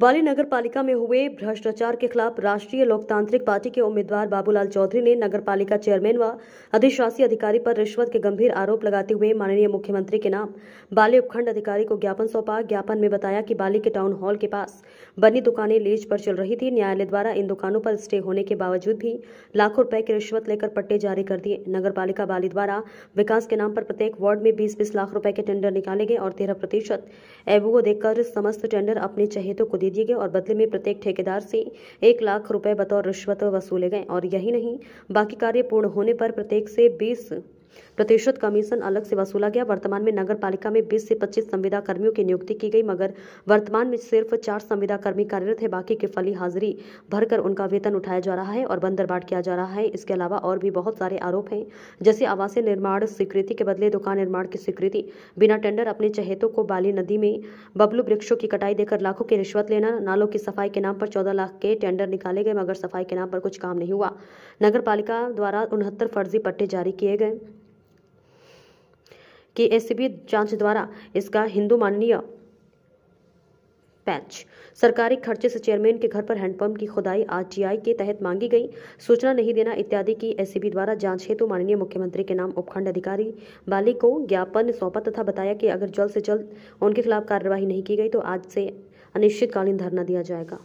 बाली नगर पालिका में हुए भ्रष्टाचार के खिलाफ राष्ट्रीय लोकतांत्रिक पार्टी के उम्मीदवार बाबूलाल चौधरी ने नगर पालिका चेयरमैन व अधिशासी अधिकारी पर रिश्वत के गंभीर आरोप लगाते हुए माननीय मुख्यमंत्री के नाम बाली उपखंड अधिकारी को ज्ञापन सौंपा ज्ञापन में बताया कि बाली के टाउन हॉल के पास बनी दुकानें लीज पर चल रही थी न्यायालय द्वारा इन दुकानों पर स्टे होने के बावजूद भी लाखों रुपए की रिश्वत लेकर पट्टे जारी कर दिए नगर पालिका बाली द्वारा विकास के नाम पर प्रत्येक वार्ड में बीस बीस लाख रुपए के टेंडर निकाले गए और तेरह प्रतिशत एबुओ देकर समस्त टेंडर अपने चहेतों को दे दिए गए और बदले में प्रत्येक ठेकेदार से एक लाख रुपए बतौर रिश्वत वसूले गए और यही नहीं बाकी कार्य पूर्ण होने पर प्रत्येक से बीस प्रतिशत कमीशन अलग से वसूला गया वर्तमान में नगर पालिका में बीस से पच्चीस संविदा कर्मियों की नियुक्ति की गई मगर वर्तमान में सिर्फ चार संविदा कर्मी कार्यरत है बाकी के फली हाजिरी भरकर उनका वेतन उठाया जा रहा है और बंदरबाट किया जा रहा है इसके अलावा और भी बहुत सारे आरोप हैं जैसे आवासीय निर्माण स्वीकृति के बदले दुकान निर्माण की स्वीकृति बिना टेंडर अपने चहेतों को बाली नदी में बबलू वृक्षों की कटाई देकर लाखों की रिश्वत लेना नालों की सफाई के नाम पर चौदह लाख के टेंडर निकाले गए मगर सफाई के नाम पर कुछ काम नहीं हुआ नगर पालिका द्वारा उनहत्तर फर्जी पट्टे जारी किए गए कि एसीबी जांच द्वारा इसका हिंदू माननीय पैच सरकारी खर्चे से चेयरमैन के घर पर हैंडपंप की खुदाई आरटीआई के तहत मांगी गई सूचना नहीं देना इत्यादि की एसीबी द्वारा जांच हेतु तो माननीय मुख्यमंत्री के नाम उपखंड अधिकारी बाली को ज्ञापन सौंपा तथा बताया कि अगर जल्द से जल्द उनके खिलाफ कार्यवाही नहीं की गई तो आज से अनिश्चितकालीन धरना दिया जाएगा